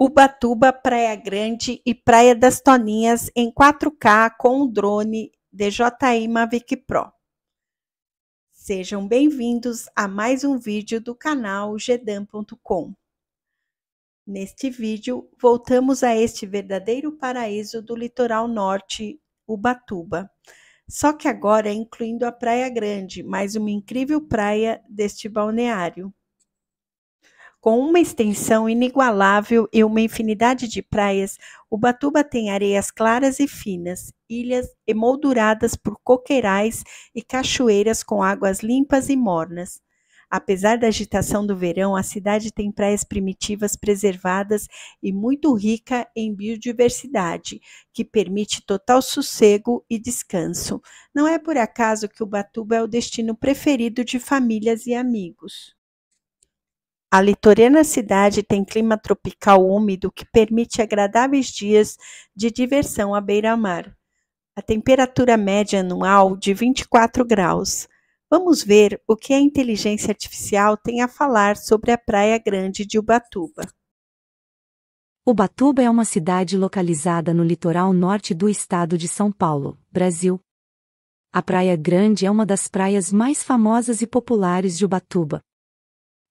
Ubatuba, Praia Grande e Praia das Toninhas em 4K com o drone DJI Mavic Pro. Sejam bem-vindos a mais um vídeo do canal gedan.com. Neste vídeo, voltamos a este verdadeiro paraíso do litoral norte, Ubatuba. Só que agora incluindo a Praia Grande, mais uma incrível praia deste balneário. Com uma extensão inigualável e uma infinidade de praias, Ubatuba tem areias claras e finas, ilhas emolduradas por coqueirais e cachoeiras com águas limpas e mornas. Apesar da agitação do verão, a cidade tem praias primitivas preservadas e muito rica em biodiversidade, que permite total sossego e descanso. Não é por acaso que Ubatuba é o destino preferido de famílias e amigos. A litorânea cidade tem clima tropical úmido que permite agradáveis dias de diversão à beira-mar. A temperatura média anual de 24 graus. Vamos ver o que a inteligência artificial tem a falar sobre a Praia Grande de Ubatuba. Ubatuba é uma cidade localizada no litoral norte do estado de São Paulo, Brasil. A Praia Grande é uma das praias mais famosas e populares de Ubatuba,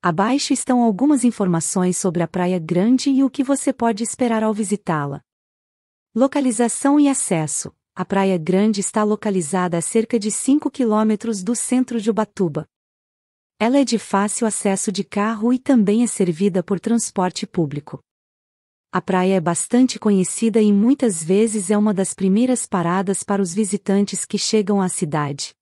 Abaixo estão algumas informações sobre a Praia Grande e o que você pode esperar ao visitá-la. Localização e acesso. A Praia Grande está localizada a cerca de 5 quilômetros do centro de Ubatuba. Ela é de fácil acesso de carro e também é servida por transporte público. A praia é bastante conhecida e muitas vezes é uma das primeiras paradas para os visitantes que chegam à cidade.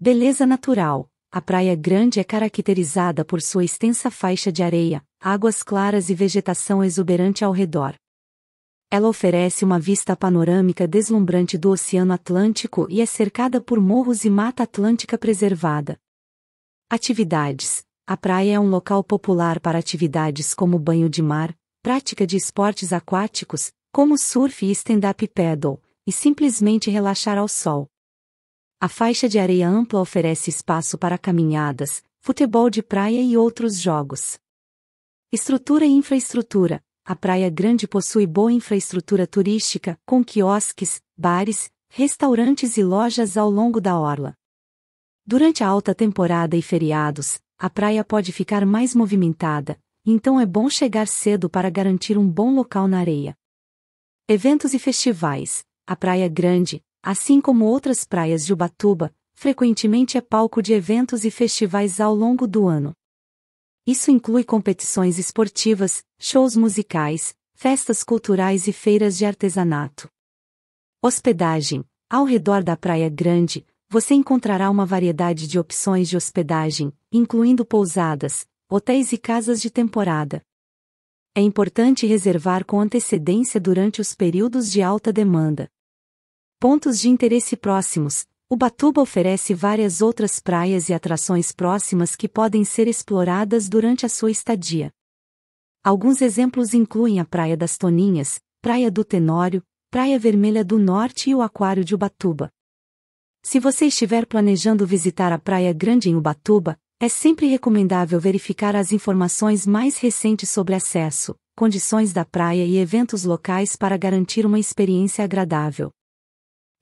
Beleza natural. A Praia Grande é caracterizada por sua extensa faixa de areia, águas claras e vegetação exuberante ao redor. Ela oferece uma vista panorâmica deslumbrante do Oceano Atlântico e é cercada por morros e mata atlântica preservada. Atividades: A praia é um local popular para atividades como banho de mar, prática de esportes aquáticos, como surf e stand-up paddle, e simplesmente relaxar ao sol. A faixa de areia ampla oferece espaço para caminhadas, futebol de praia e outros jogos. Estrutura e infraestrutura. A Praia Grande possui boa infraestrutura turística, com quiosques, bares, restaurantes e lojas ao longo da orla. Durante a alta temporada e feriados, a praia pode ficar mais movimentada, então é bom chegar cedo para garantir um bom local na areia. Eventos e festivais. A Praia Grande, Assim como outras praias de Ubatuba, frequentemente é palco de eventos e festivais ao longo do ano. Isso inclui competições esportivas, shows musicais, festas culturais e feiras de artesanato. Hospedagem: Ao redor da Praia Grande, você encontrará uma variedade de opções de hospedagem, incluindo pousadas, hotéis e casas de temporada. É importante reservar com antecedência durante os períodos de alta demanda. Pontos de interesse próximos. Ubatuba oferece várias outras praias e atrações próximas que podem ser exploradas durante a sua estadia. Alguns exemplos incluem a Praia das Toninhas, Praia do Tenório, Praia Vermelha do Norte e o Aquário de Ubatuba. Se você estiver planejando visitar a Praia Grande em Ubatuba, é sempre recomendável verificar as informações mais recentes sobre acesso, condições da praia e eventos locais para garantir uma experiência agradável.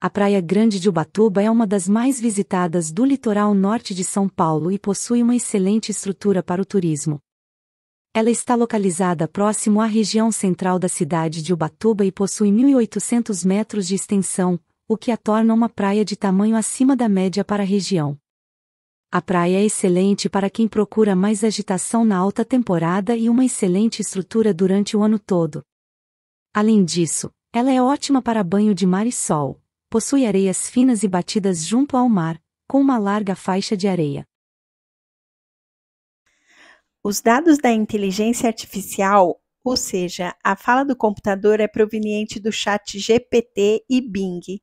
A Praia Grande de Ubatuba é uma das mais visitadas do litoral norte de São Paulo e possui uma excelente estrutura para o turismo. Ela está localizada próximo à região central da cidade de Ubatuba e possui 1.800 metros de extensão, o que a torna uma praia de tamanho acima da média para a região. A praia é excelente para quem procura mais agitação na alta temporada e uma excelente estrutura durante o ano todo. Além disso, ela é ótima para banho de mar e sol possui areias finas e batidas junto ao mar, com uma larga faixa de areia. Os dados da inteligência artificial, ou seja, a fala do computador é proveniente do chat GPT e Bing.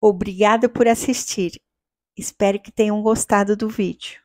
Obrigado por assistir. Espero que tenham gostado do vídeo.